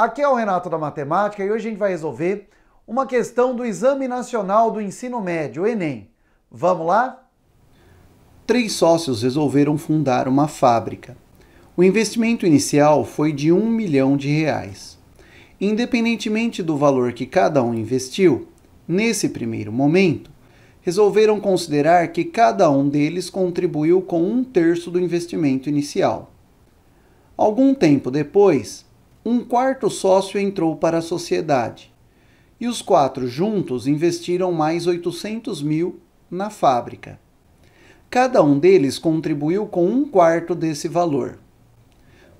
Aqui é o Renato da Matemática e hoje a gente vai resolver uma questão do Exame Nacional do Ensino Médio, Enem. Vamos lá? Três sócios resolveram fundar uma fábrica. O investimento inicial foi de um milhão de reais. Independentemente do valor que cada um investiu, nesse primeiro momento, resolveram considerar que cada um deles contribuiu com um terço do investimento inicial. Algum tempo depois, um quarto sócio entrou para a sociedade. E os quatro juntos investiram mais 800 mil na fábrica. Cada um deles contribuiu com um quarto desse valor.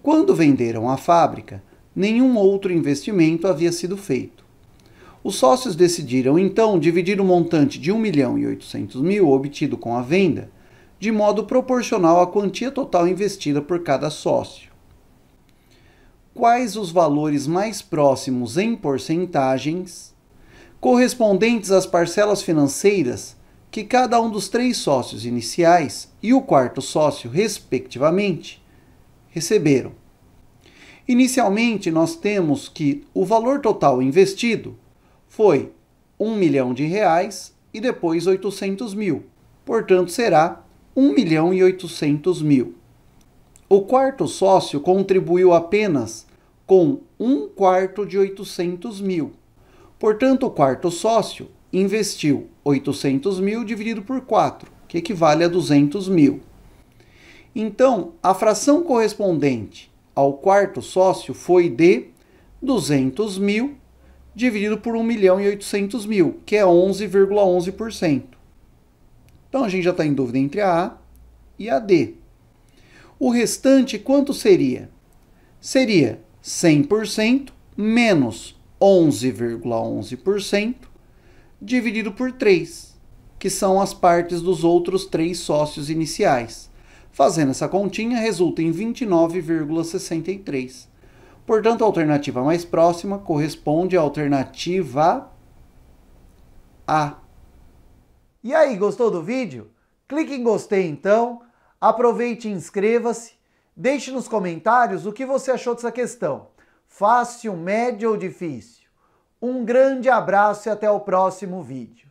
Quando venderam a fábrica, nenhum outro investimento havia sido feito. Os sócios decidiram então dividir o montante de 1 milhão e 800 mil obtido com a venda, de modo proporcional à quantia total investida por cada sócio quais os valores mais próximos em porcentagens correspondentes às parcelas financeiras que cada um dos três sócios iniciais e o quarto sócio, respectivamente, receberam. Inicialmente, nós temos que o valor total investido foi 1 milhão de reais e depois 800 mil. Portanto, será 1 milhão e 800 mil. O quarto sócio contribuiu apenas com um quarto de 800 mil. Portanto, o quarto sócio investiu 800 mil dividido por 4, que equivale a 200 mil. Então, a fração correspondente ao quarto sócio foi de 200 mil dividido por 1 milhão e 800 mil, que é 11,11%. ,11%. Então, a gente já está em dúvida entre a A e a D. O restante quanto seria? Seria 100% menos 11,11% ,11 dividido por 3, que são as partes dos outros três sócios iniciais. Fazendo essa continha, resulta em 29,63. Portanto, a alternativa mais próxima corresponde à alternativa A. E aí, gostou do vídeo? Clique em gostei então Aproveite e inscreva-se. Deixe nos comentários o que você achou dessa questão. Fácil, médio ou difícil? Um grande abraço e até o próximo vídeo.